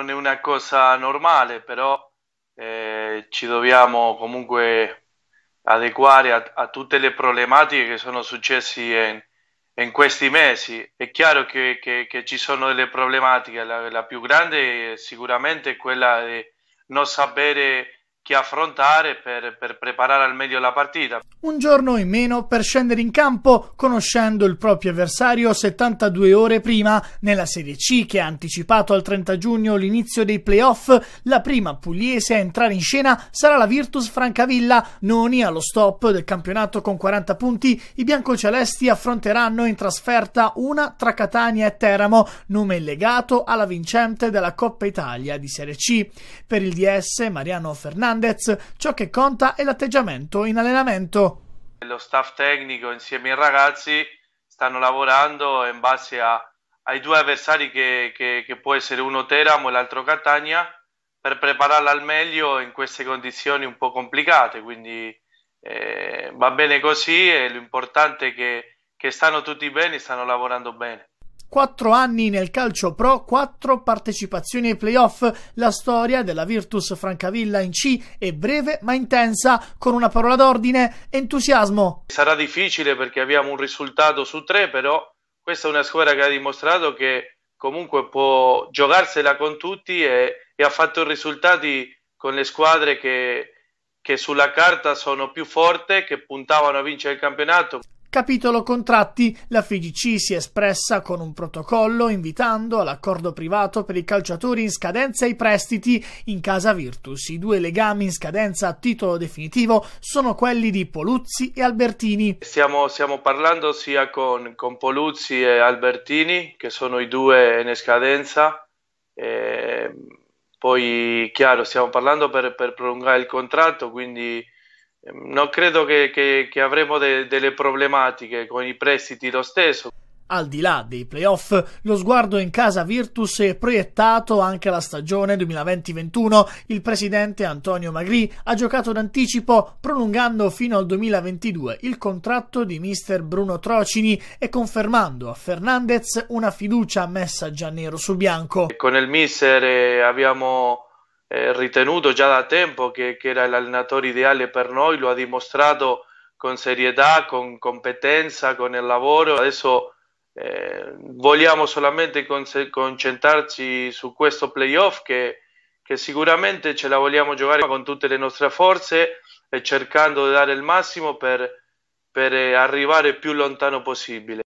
non è una cosa normale, però eh, ci dobbiamo comunque adeguare a, a, tutte le problematiche che sono successe in, in, questi mesi. È chiaro che, che, che ci sono delle problematiche, la, la, più grande sicuramente è quella di non sapere che affrontare per, per, preparare al meglio la partita. Un giorno in meno per scendere in campo conoscendo il proprio avversario 72 ore prima nella Serie C che ha anticipato al 30 giugno l'inizio dei playoff. La prima pugliese a entrare in scena sarà la Virtus Francavilla, noni allo stop del campionato con 40 punti. I biancocelesti affronteranno in trasferta una tra Catania e Teramo, nome legato alla vincente della Coppa Italia di Serie C. Per il DS Mariano Fernando Hernandez, ciò che conta è l'atteggiamento in allenamento. Lo staff tecnico insieme ai ragazzi stanno lavorando in base a, ai due avversari che, che, che può essere uno Teramo e l'altro Catania per prepararla al meglio in queste condizioni un po' complicate, quindi eh, va bene così e l'importante è che, che stanno tutti bene, e stanno lavorando bene. 4 anni nel calcio pro, 4 partecipazioni ai playoff, la storia della Virtus Francavilla in C è breve ma intensa, con una parola d'ordine, entusiasmo. Sarà difficile perché abbiamo un risultato su tre, però questa è una squadra che ha dimostrato che comunque può giocarsela con tutti e, e ha fatto risultati con le squadre che, che sulla carta sono più forti, che puntavano a vincere il campionato. Capitolo contratti, la FIGC si è espressa con un protocollo invitando all'accordo privato per i calciatori in scadenza i prestiti in casa Virtus. I due legami in scadenza a titolo definitivo sono quelli di Poluzzi e Albertini. Stiamo, stiamo parlando sia con, con, Poluzzi e Albertini, che sono i due in scadenza. E ehm, poi, chiaro, stiamo parlando per, per prolungare il contratto, quindi non credo che, che, che avremo de, delle problematiche con i prestiti lo stesso. Al di là dei playoff, lo sguardo in casa Virtus è proiettato anche alla stagione 2020-21. Il presidente Antonio Magri ha giocato d'anticipo, prolungando fino al 2022 il contratto di mister Bruno Trocini e confermando a Fernandez una fiducia messa già nero su bianco. Con il mister eh, abbiamo eh, ritenuto già da tempo che, che era l'allenatore ideale per noi, lo ha dimostrato con serietà, con competenza, con il lavoro. Adesso eh, vogliamo solamente concentrarci su questo playoff che, che, sicuramente ce la vogliamo giocare con tutte le nostre forze e cercando di dare il massimo per, per arrivare più lontano possibile.